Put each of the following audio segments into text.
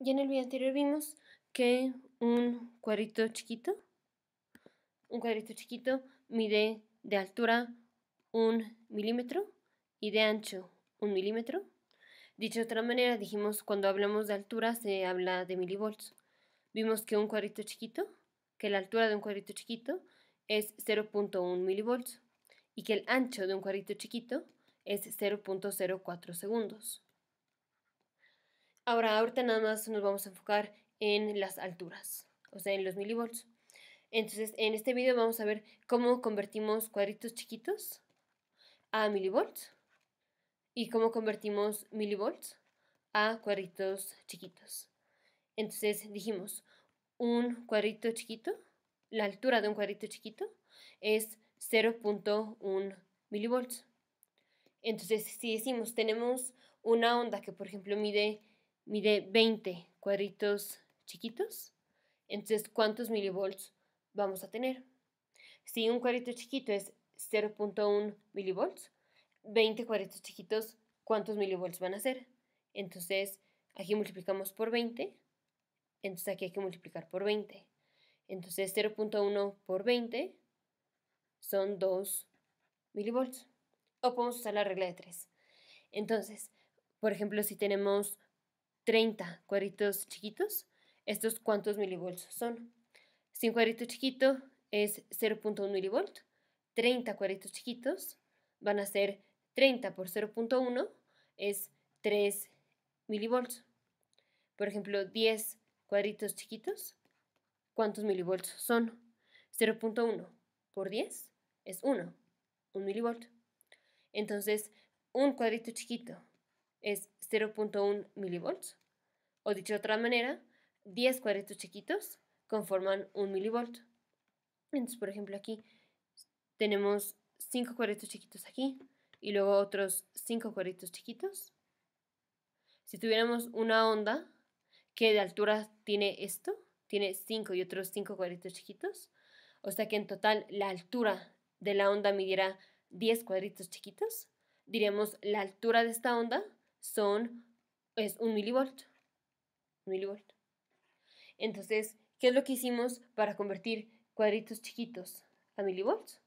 Y en el video anterior vimos que un cuadrito chiquito, un cuadrito chiquito mide de altura un milímetro y de ancho un milímetro. Dicho de otra manera, dijimos cuando hablamos de altura se habla de milivolts. Vimos que un cuadrito chiquito, que la altura de un cuadrito chiquito es 0.1 milivolts y que el ancho de un cuadrito chiquito es 0.04 segundos. Ahora, ahorita nada más nos vamos a enfocar en las alturas, o sea, en los milivolts. Entonces, en este video vamos a ver cómo convertimos cuadritos chiquitos a milivolts y cómo convertimos milivolts a cuadritos chiquitos. Entonces, dijimos, un cuadrito chiquito, la altura de un cuadrito chiquito es 0.1 milivolts. Entonces, si decimos, tenemos una onda que, por ejemplo, mide mide 20 cuadritos chiquitos, entonces ¿cuántos milivolts vamos a tener? Si un cuadrito chiquito es 0.1 milivolts, 20 cuadritos chiquitos, ¿cuántos milivolts van a ser? Entonces, aquí multiplicamos por 20, entonces aquí hay que multiplicar por 20. Entonces 0.1 por 20 son 2 milivolts. O podemos usar la regla de 3. Entonces, por ejemplo, si tenemos 30 cuadritos chiquitos, ¿estos cuántos milivolts son? Si un cuadrito chiquito es 0.1 milivolt, 30 cuadritos chiquitos van a ser 30 por 0.1 es 3 milivolts. Por ejemplo, 10 cuadritos chiquitos, ¿cuántos milivolts son? 0.1 por 10 es 1, 1 milivolt. Entonces, un cuadrito chiquito es 0.1 milivolts. O dicho de otra manera, 10 cuadritos chiquitos conforman un milivolt. Entonces, por ejemplo, aquí tenemos 5 cuadritos chiquitos aquí y luego otros 5 cuadritos chiquitos. Si tuviéramos una onda que de altura tiene esto, tiene 5 y otros 5 cuadritos chiquitos, o sea que en total la altura de la onda midiera 10 cuadritos chiquitos, diríamos la altura de esta onda son, es un milivolt. milivolt. Entonces, ¿qué es lo que hicimos para convertir cuadritos chiquitos a milivolts?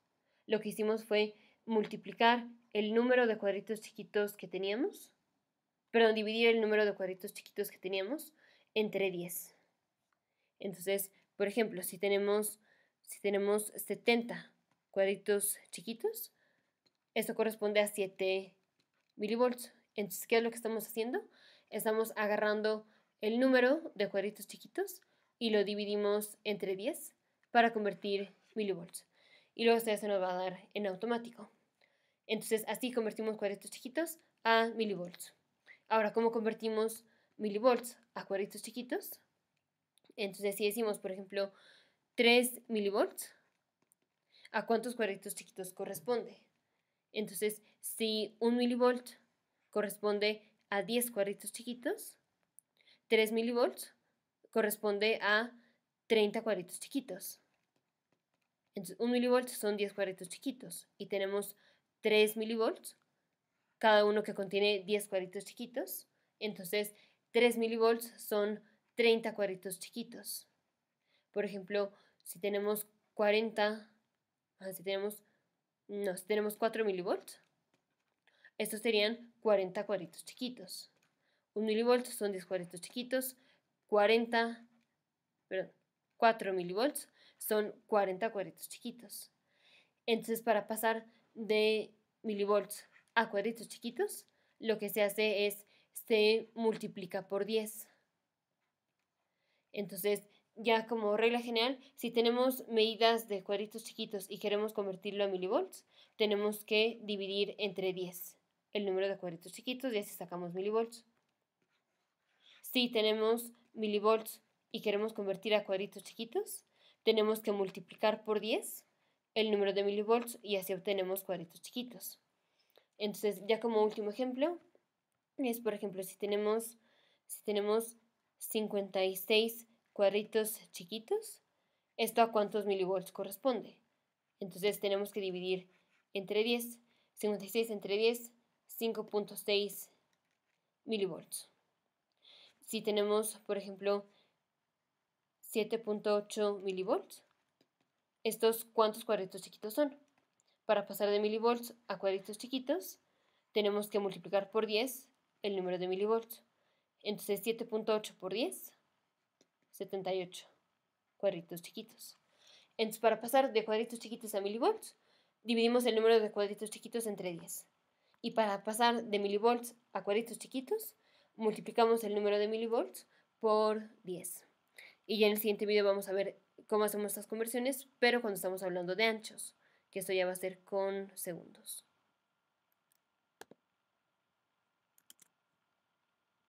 Lo que hicimos fue multiplicar el número de cuadritos chiquitos que teníamos, perdón, dividir el número de cuadritos chiquitos que teníamos entre 10. Entonces, por ejemplo, si tenemos, si tenemos 70 cuadritos chiquitos, eso corresponde a 7 milivolts. Entonces, ¿qué es lo que estamos haciendo? Estamos agarrando el número de cuadritos chiquitos y lo dividimos entre 10 para convertir milivolts. Y luego se nos va a dar en automático. Entonces, así convertimos cuadritos chiquitos a milivolts. Ahora, ¿cómo convertimos milivolts a cuadritos chiquitos? Entonces, si decimos, por ejemplo, 3 milivolts, ¿a cuántos cuadritos chiquitos corresponde? Entonces, si un milivolt corresponde a 10 cuadritos chiquitos. 3 milivolts corresponde a 30 cuadritos chiquitos. Entonces, 1 milivolt son 10 cuadritos chiquitos y tenemos 3 milivolts, cada uno que contiene 10 cuadritos chiquitos. Entonces, 3 milivolts son 30 cuadritos chiquitos. Por ejemplo, si tenemos 40, si tenemos, no, si tenemos 4 milivolts, estos serían 40 cuadritos chiquitos. Un milivolt son 10 cuadritos chiquitos. 40, perdón, 4 milivolts son 40 cuadritos chiquitos. Entonces, para pasar de milivolts a cuadritos chiquitos, lo que se hace es se multiplica por 10. Entonces, ya como regla general, si tenemos medidas de cuadritos chiquitos y queremos convertirlo a milivolts, tenemos que dividir entre 10 el número de cuadritos chiquitos y así sacamos milivolts. Si tenemos milivolts y queremos convertir a cuadritos chiquitos, tenemos que multiplicar por 10 el número de milivolts y así obtenemos cuadritos chiquitos. Entonces, ya como último ejemplo, es por ejemplo, si tenemos, si tenemos 56 cuadritos chiquitos, ¿esto a cuántos milivolts corresponde? Entonces tenemos que dividir entre 10. 56 entre 10 5.6 milivolts. Si tenemos, por ejemplo, 7.8 milivolts, ¿estos cuántos cuadritos chiquitos son? Para pasar de milivolts a cuadritos chiquitos, tenemos que multiplicar por 10 el número de milivolts. Entonces 7.8 por 10, 78 cuadritos chiquitos. Entonces para pasar de cuadritos chiquitos a milivolts, dividimos el número de cuadritos chiquitos entre 10. Y para pasar de milivolts a cuadritos chiquitos, multiplicamos el número de milivolts por 10. Y ya en el siguiente video vamos a ver cómo hacemos estas conversiones, pero cuando estamos hablando de anchos, que esto ya va a ser con segundos.